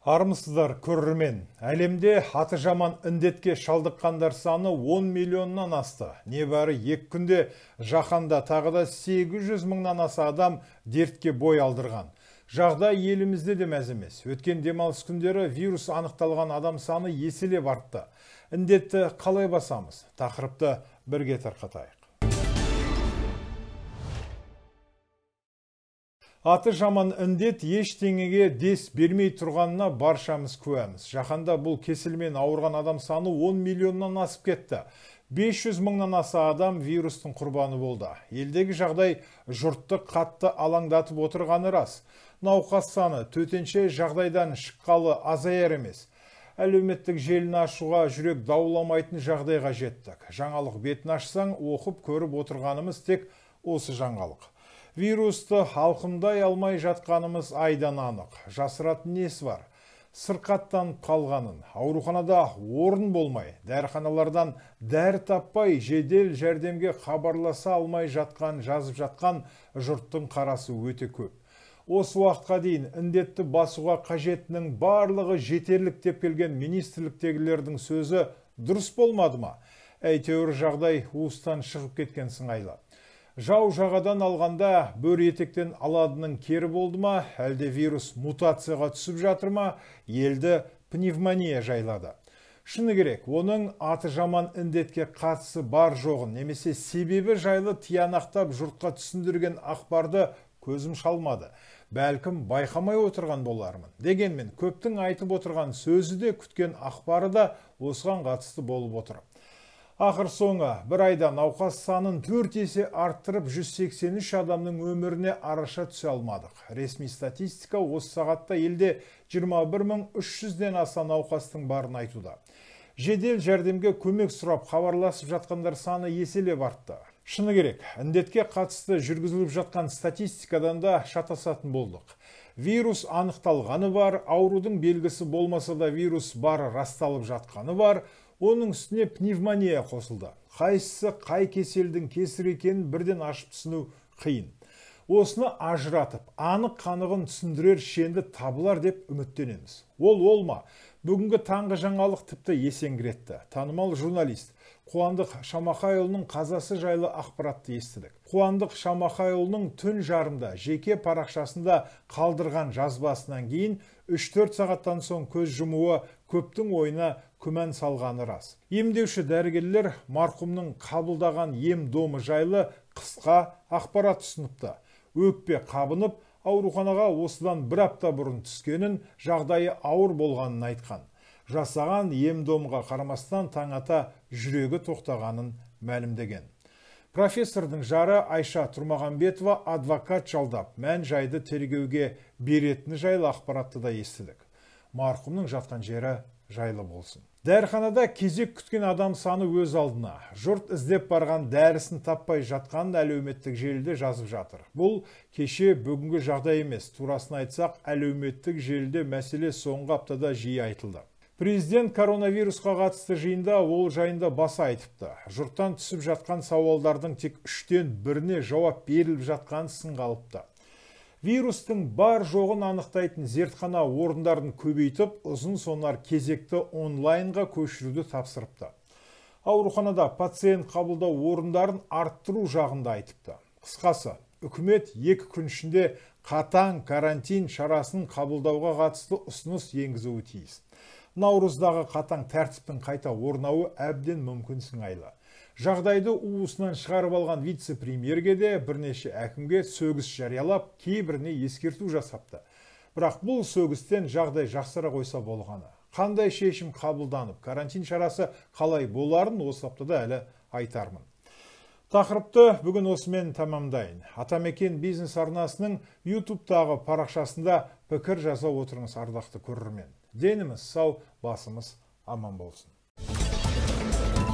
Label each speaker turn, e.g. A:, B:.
A: армысыздар көрермен әлемде аты жаман індетке шалдыққандар саны 10 миллионнан асты небәрі екі күнде жаһанда тағы да 800 мыңнан аса адам дертке бой алдырған жағдай елімізде де мәз емес өткен демалыс күндері вирус анықталған адам саны еселеп артты індетті қалай басамыз тақырыпты бірге тарқатайық Аты жаман індет ештеңеге дес бермей тұрғанына баршамыз куәміз. Жаһанда бұл кесілмен ауырған адам саны 10 миллионнан асып кетті. 500 мыңнан аса адам вирустың құрбаны болды. Елдегі жағдай жұртты қатты алаңдатып отырғаны рас. Науқас саны төтенше жағдайдан шыққалы азаяр емес. Әлеуметтік желіні ашуға жүрек дауламайтын жағдайға жеттік. Жаңалық бетін ашсаң, оқып көріп отырғанымыз тек осы жаңалық вирусты алқымдай алмай жатқанымыз айдан анық жасыратын несі бар Сырқаттан қалғанын ауруханада орын болмай дәріханалардан дәрі таппай жедел жәрдемге хабарласа алмай жатқан жазып жатқан жұрттың қарасы өте көп осы уақытқа дейін індетті басуға қажеттінің барлығы жетерлік деп келген министрліктегілердің сөзі дұрыс болмады ма әйтеуір жағдай уыстан шығып кеткен сыңайлы Жау жағадан алғанда бөр етектен аладының кері болды ма, әлде вирус мутацияға түсіп жатыр ма, елді пневмония жайлады. Шыны керек, оның аты жаман індетке қатысы бар жоғын, немесе себебі жайлы тиянақтап жұртқа түсіндірген ақпарды көзім шалмады бәлкім байқамай отырған болармын дегенмен көптің айтып отырған сөзі де күткен ақпары да осыған қатысты болып отыр Ақыр соңы бір айда науқас санын төрт есе арттырып 183 адамның өміріне араша түсе алмадық. Ресми статистика осы сағатта елде 21300-ден аса науқастың барын айтуда. Жедел жәрдемге көмек сұрап хабарласып жатқандар саны еселеп артты. Шыны керек, індетке қатысты жүргізіліп жатқан статистикадан да шатасатын болдық. Вирус анықталғаны бар, аурудың белгісі болмаса да вирус бары расталып жатқаны бар, оның үстіне пневмония қосылды қайсысы қай кеселдің кесірі екенін бірден ашып түсіну қиын осыны ажыратып анық қанығын түсіндірер шенді табылар деп үміттенеміз ол ол ма бүгінгі таңғы жаңалық тіпті есеңгіретті танымал журналист қуандық шамахайұлының қазасы жайлы ақпаратты естідік қуандық шамахайұлының түн жарымда жеке парақшасында қалдырған жазбасынан кейін 3-4 сағаттан соң көз жұмуы көптің ойына күмән салғаны рас емдеуші дәрігерлер марқұмның қабылдаған ем домы жайлы қысқа ақпарат ұсыныпты өкпе қабынып ауруханаға осыдан бір апта бұрын түскенін жағдайы ауыр болғанын айтқан жасаған емдомға домға қарамастан таң ата жүрегі тоқтағанын мәлімдеген профессордың жары айша тұрмағанбетова адвокат жалдап мән жайды тергеуге беретіні жайлы ақпаратты да естідік марқұмның жатқан жері жайлы болсын Дәрханада кезек күткен адам саны өз алдына жұрт іздеп барған дәрісін таппай жатқанын әлеуметтік желіде жазып жатыр бұл кеше бүгінгі жағдай емес турасын айтсақ әлеуметтік желіде мәселе соңғы аптада жиі айтылды президент коронавирусқа қатысты жиында ол жайында баса айтыпты жұрттан түсіп жатқан сауалдардың тек үштен біріне жауап беріліп жатқан сын қалыпты вирустың бар жоғын анықтайтын зертхана орындарын көбейтіп ұзын сонар кезекті онлайнға көшіруді тапсырыпты ауруханада пациент қабылдау орындарын арттыру жағында айтыпты қысқасы үкімет екі күн ішінде қатаң карантин шарасын қабылдауға қатысты ұсыныс енгізуі тиіс наурыздағы қатаң тәртіптің қайта орнауы әбден мүмкін сыңайлы жағдайды уысынан шығарып алған вице премьерге де бірнеше әкімге сөгіс жариялап кейбіріне ескерту жасапты бірақ бұл сөгістен жағдай жақсара қойса болғаны қандай шешім қабылданып карантин шарасы қалай боларын осы аптада әлі айтармын тақырыпты бүгін осымен тәмамдайын атамекен бизнес арнасының ютубтағы парақшасында пікір жаза отырыңыз ардақты көрермен деніміз сау басымыз аман болсын